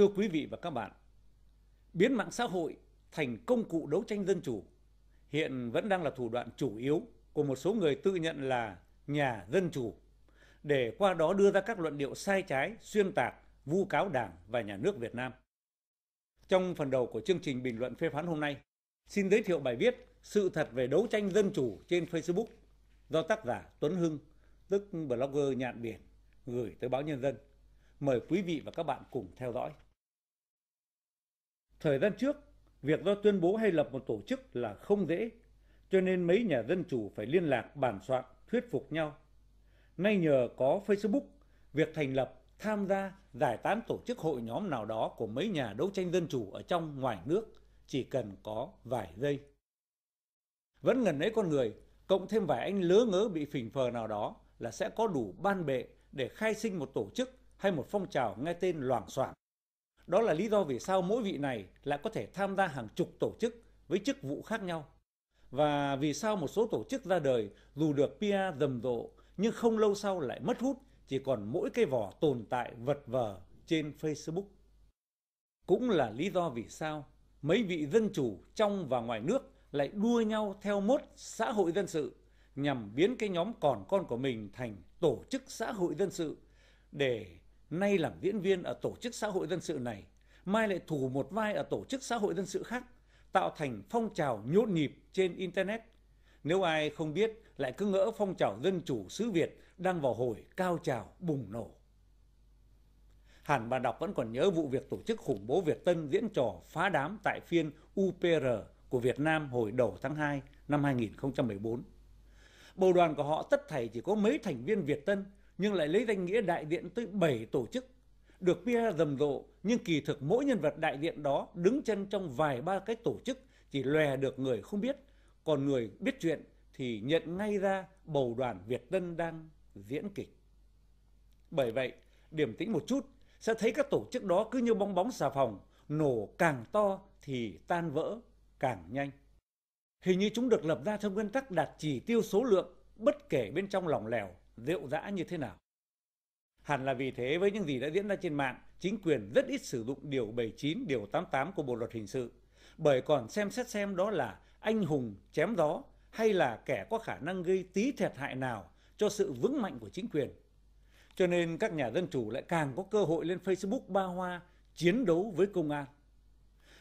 thưa quý vị và các bạn biến mạng xã hội thành công cụ đấu tranh dân chủ hiện vẫn đang là thủ đoạn chủ yếu của một số người tự nhận là nhà dân chủ để qua đó đưa ra các luận điệu sai trái xuyên tạc vu cáo đảng và nhà nước việt nam trong phần đầu của chương trình bình luận phê phán hôm nay xin giới thiệu bài viết sự thật về đấu tranh dân chủ trên facebook do tác giả tuấn hưng tức blogger nhạn biển gửi tới báo nhân dân mời quý vị và các bạn cùng theo dõi thời gian trước việc do tuyên bố hay lập một tổ chức là không dễ cho nên mấy nhà dân chủ phải liên lạc bàn soạn thuyết phục nhau nay nhờ có facebook việc thành lập tham gia giải tán tổ chức hội nhóm nào đó của mấy nhà đấu tranh dân chủ ở trong ngoài nước chỉ cần có vài giây vẫn ngần ấy con người cộng thêm vài anh lớ ngớ bị phình phờ nào đó là sẽ có đủ ban bệ để khai sinh một tổ chức hay một phong trào nghe tên loảng xoảng đó là lý do vì sao mỗi vị này lại có thể tham gia hàng chục tổ chức với chức vụ khác nhau và vì sao một số tổ chức ra đời dù được pr rầm rộ nhưng không lâu sau lại mất hút chỉ còn mỗi cây vỏ tồn tại vật vờ trên facebook cũng là lý do vì sao mấy vị dân chủ trong và ngoài nước lại đua nhau theo mốt xã hội dân sự nhằm biến cái nhóm còn con của mình thành tổ chức xã hội dân sự để nay làm diễn viên ở tổ chức xã hội dân sự này mai lại thủ một vai ở tổ chức xã hội dân sự khác tạo thành phong trào nhộn nhịp trên internet nếu ai không biết lại cứ ngỡ phong trào dân chủ xứ việt đang vào hồi cao trào bùng nổ hẳn bà đọc vẫn còn nhớ vụ việc tổ chức khủng bố việt tân diễn trò phá đám tại phiên upr của việt nam hồi đầu tháng 2 năm 2014 bầu đoàn của họ tất thảy chỉ có mấy thành viên việt tân nhưng lại lấy danh nghĩa đại diện tới bảy tổ chức được pr rầm rộ nhưng kỳ thực mỗi nhân vật đại diện đó đứng chân trong vài ba cái tổ chức chỉ lòe được người không biết còn người biết chuyện thì nhận ngay ra bầu đoàn việt tân đang diễn kịch bởi vậy điểm tĩnh một chút sẽ thấy các tổ chức đó cứ như bong bóng xà phòng nổ càng to thì tan vỡ càng nhanh hình như chúng được lập ra theo nguyên tắc đạt chỉ tiêu số lượng bất kể bên trong lòng lèo rượu dã như thế nào hẳn là vì thế với những gì đã diễn ra trên mạng chính quyền rất ít sử dụng điều bảy mươi chín điều tám mươi tám của bộ luật hình sự bởi còn xem xét xem đó là anh hùng chém gió hay là kẻ có khả năng gây tí thiệt hại nào cho sự vững mạnh của chính quyền cho nên các nhà dân chủ lại càng có cơ hội lên facebook ba hoa chiến đấu với công an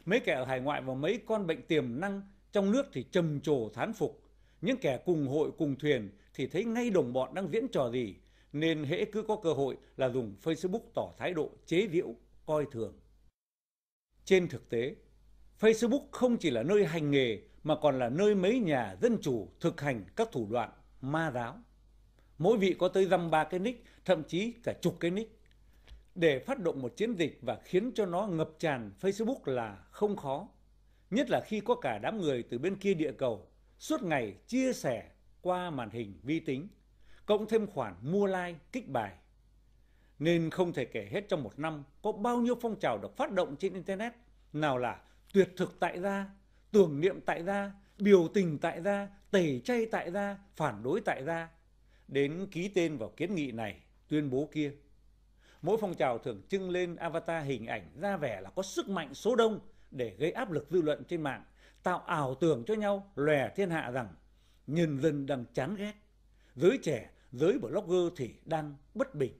mấy kẻ ở hải ngoại và mấy con bệnh tiềm năng trong nước thì trầm trồ thán phục những kẻ cùng hội cùng thuyền thì thấy ngay đồng bọn đang diễn trò gì nên hễ cứ có cơ hội là dùng facebook tỏ thái độ chế giễu coi thường trên thực tế facebook không chỉ là nơi hành nghề mà còn là nơi mấy nhà dân chủ thực hành các thủ đoạn ma giáo mỗi vị có tới dăm ba cái nick thậm chí cả chục cái nick để phát động một chiến dịch và khiến cho nó ngập tràn facebook là không khó nhất là khi có cả đám người từ bên kia địa cầu suốt ngày chia sẻ qua màn hình vi tính cộng thêm khoản mua like kích bài nên không thể kể hết trong một năm có bao nhiêu phong trào được phát động trên internet nào là tuyệt thực tại gia tưởng niệm tại gia biểu tình tại gia tẩy chay tại gia phản đối tại gia đến ký tên vào kiến nghị này tuyên bố kia mỗi phong trào thường trưng lên avatar hình ảnh ra vẻ là có sức mạnh số đông để gây áp lực dư luận trên mạng tạo ảo tưởng cho nhau lòe thiên hạ rằng nhân dân đang chán ghét giới trẻ giới blogger thì đang bất bình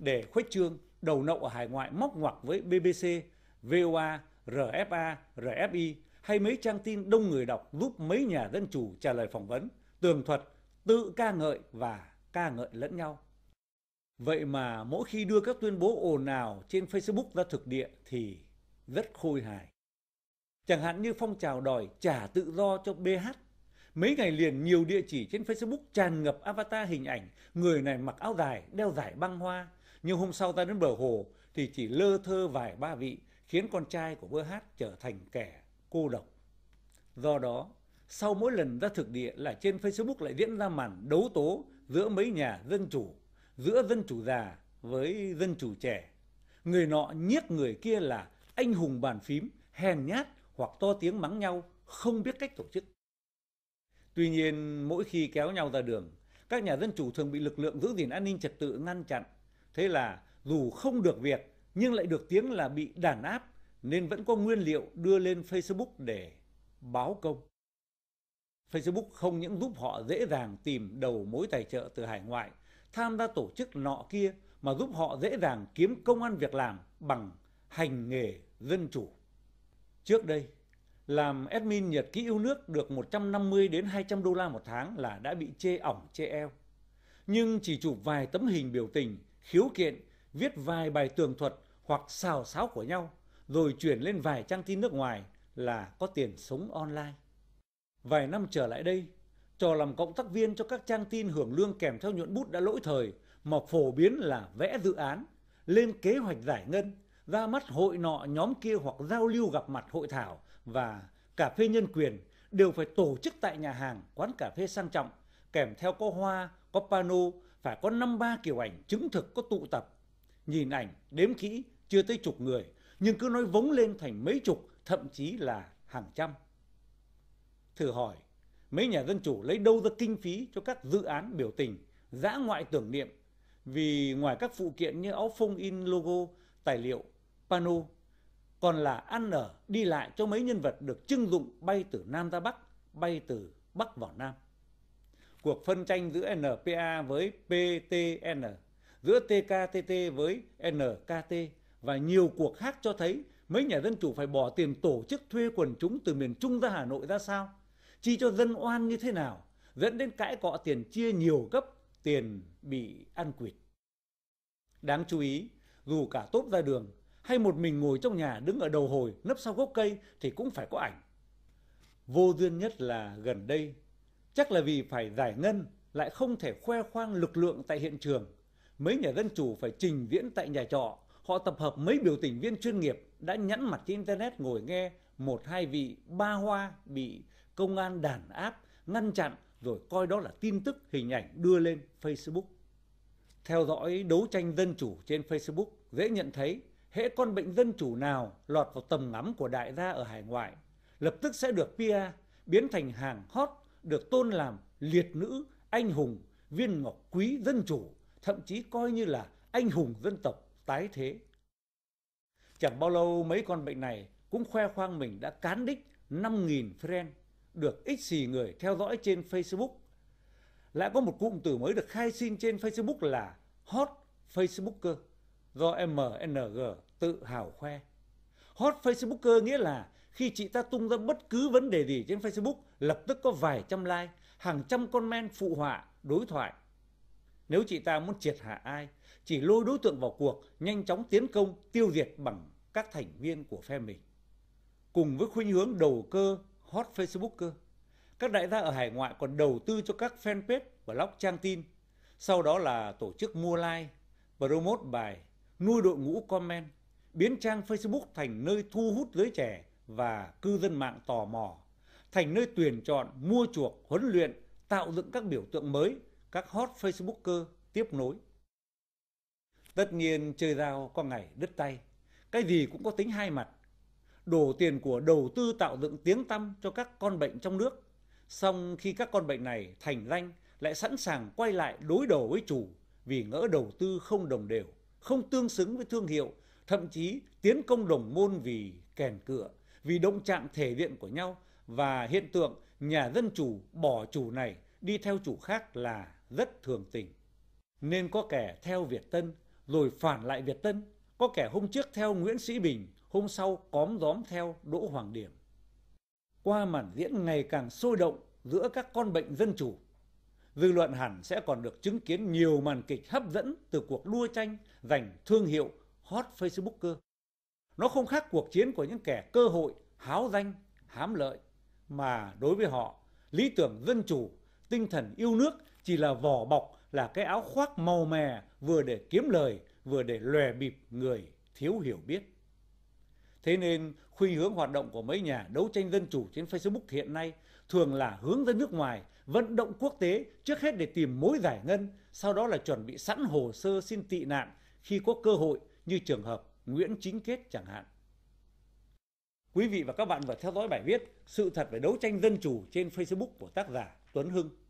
để khuếch trương đầu nậu ở hải ngoại móc ngoặc với bbc voa rfa rfi hay mấy trang tin đông người đọc giúp mấy nhà dân chủ trả lời phỏng vấn tường thuật tự ca ngợi và ca ngợi lẫn nhau Vậy mà mỗi khi đưa các tuyên bố ồn ào trên Facebook ra thực địa thì rất khôi hài. Chẳng hạn như phong trào đòi trả tự do cho BH mấy ngày liền nhiều địa chỉ trên facebook tràn ngập avatar hình ảnh người này mặc áo dài đeo giải băng hoa nhưng hôm sau ta đến bờ hồ thì chỉ lơ thơ vài ba vị khiến con trai của vơ hát trở thành kẻ cô độc do đó sau mỗi lần ra thực địa là trên facebook lại diễn ra màn đấu tố giữa mấy nhà dân chủ giữa dân chủ già với dân chủ trẻ người nọ nhiếc người kia là anh hùng bàn phím hèn nhát hoặc to tiếng mắng nhau không biết cách tổ chức tuy nhiên mỗi khi kéo nhau ra đường các nhà dân chủ thường bị lực lượng giữ gìn an ninh trật tự ngăn chặn thế là dù không được việc nhưng lại được tiếng là bị đàn áp nên vẫn có nguyên liệu đưa lên facebook để báo công facebook không những giúp họ dễ dàng tìm đầu mối tài trợ từ hải ngoại tham gia tổ chức nọ kia mà giúp họ dễ dàng kiếm công ăn việc làm bằng hành nghề dân chủ trước đây làm admin nhật ký yêu nước được một trăm năm mươi hai trăm đô la một tháng là đã bị chê ỏng chê eo nhưng chỉ chụp vài tấm hình biểu tình khiếu kiện viết vài bài tường thuật hoặc xào xáo của nhau rồi chuyển lên vài trang tin nước ngoài là có tiền sống online vài năm trở lại đây trò làm cộng tác viên cho các trang tin hưởng lương kèm theo nhuận bút đã lỗi thời mà phổ biến là vẽ dự án lên kế hoạch giải ngân ra mắt hội nọ nhóm kia hoặc giao lưu gặp mặt hội thảo và cà phê nhân quyền đều phải tổ chức tại nhà hàng quán cà phê sang trọng kèm theo có hoa có pano phải có năm ba kiểu ảnh chứng thực có tụ tập nhìn ảnh đếm kỹ chưa tới chục người nhưng cứ nói vống lên thành mấy chục thậm chí là hàng trăm thử hỏi mấy nhà dân chủ lấy đâu ra kinh phí cho các dự án biểu tình dã ngoại tưởng niệm vì ngoài các phụ kiện như áo phông in logo tài liệu pano còn là ăn ở đi lại cho mấy nhân vật được trưng dụng bay từ nam ra bắc bay từ bắc vào nam cuộc phân tranh giữa npa với ptn giữa tktt với nkt và nhiều cuộc khác cho thấy mấy nhà dân chủ phải bỏ tiền tổ chức thuê quần chúng từ miền trung ra hà nội ra sao chi cho dân oan như thế nào dẫn đến cãi cọ tiền chia nhiều cấp tiền bị ăn quỵt đáng chú ý dù cả tốp ra đường hay một mình ngồi trong nhà đứng ở đầu hồi nấp sau gốc cây thì cũng phải có ảnh vô duyên nhất là gần đây chắc là vì phải giải ngân lại không thể khoe khoang lực lượng tại hiện trường mấy nhà dân chủ phải trình diễn tại nhà trọ họ tập hợp mấy biểu tình viên chuyên nghiệp đã nhẫn mặt trên internet ngồi nghe một hai vị ba hoa bị công an đàn áp ngăn chặn rồi coi đó là tin tức hình ảnh đưa lên facebook theo dõi đấu tranh dân chủ trên facebook dễ nhận thấy hễ con bệnh dân chủ nào lọt vào tầm ngắm của đại gia ở hải ngoại lập tức sẽ được pia biến thành hàng hot được tôn làm liệt nữ anh hùng viên ngọc quý dân chủ thậm chí coi như là anh hùng dân tộc tái thế chẳng bao lâu mấy con bệnh này cũng khoe khoang mình đã cán đích 5.000 friend được ít xì người theo dõi trên Facebook. Lại có một cụm từ mới được khai sinh trên Facebook là hot Facebooker do mng tự hào khoe hot facebooker nghĩa là khi chị ta tung ra bất cứ vấn đề gì trên facebook lập tức có vài trăm like hàng trăm comment phụ họa đối thoại nếu chị ta muốn triệt hạ ai chỉ lôi đối tượng vào cuộc nhanh chóng tiến công tiêu diệt bằng các thành viên của phe mình cùng với khuynh hướng đầu cơ hot facebooker các đại gia ở hải ngoại còn đầu tư cho các fanpage blog trang tin sau đó là tổ chức mua like promote bài nuôi đội ngũ comment biến trang facebook thành nơi thu hút giới trẻ và cư dân mạng tò mò thành nơi tuyển chọn mua chuộc huấn luyện tạo dựng các biểu tượng mới các hot facebooker tiếp nối tất nhiên chơi dao có ngày đứt tay cái gì cũng có tính hai mặt đổ tiền của đầu tư tạo dựng tiếng tăm cho các con bệnh trong nước song khi các con bệnh này thành danh lại sẵn sàng quay lại đối đầu với chủ vì ngỡ đầu tư không đồng đều không tương xứng với thương hiệu thậm chí tiến công đồng môn vì kèn cửa vì động chạm thể diện của nhau và hiện tượng nhà dân chủ bỏ chủ này đi theo chủ khác là rất thường tình nên có kẻ theo việt tân rồi phản lại việt tân có kẻ hôm trước theo nguyễn sĩ bình hôm sau cóm dóm theo đỗ hoàng điểm qua màn diễn ngày càng sôi động giữa các con bệnh dân chủ dư luận hẳn sẽ còn được chứng kiến nhiều màn kịch hấp dẫn từ cuộc đua tranh giành thương hiệu hot facebooker nó không khác cuộc chiến của những kẻ cơ hội háo danh hám lợi mà đối với họ lý tưởng dân chủ tinh thần yêu nước chỉ là vỏ bọc là cái áo khoác màu mè vừa để kiếm lời vừa để lòe bịp người thiếu hiểu biết thế nên khuyên hướng hoạt động của mấy nhà đấu tranh dân chủ trên facebook hiện nay thường là hướng ra nước ngoài vận động quốc tế trước hết để tìm mối giải ngân sau đó là chuẩn bị sẵn hồ sơ xin tị nạn khi có cơ hội như trường hợp nguyễn chính kết chẳng hạn quý vị và các bạn vừa theo dõi bài viết sự thật về đấu tranh dân chủ trên facebook của tác giả tuấn hưng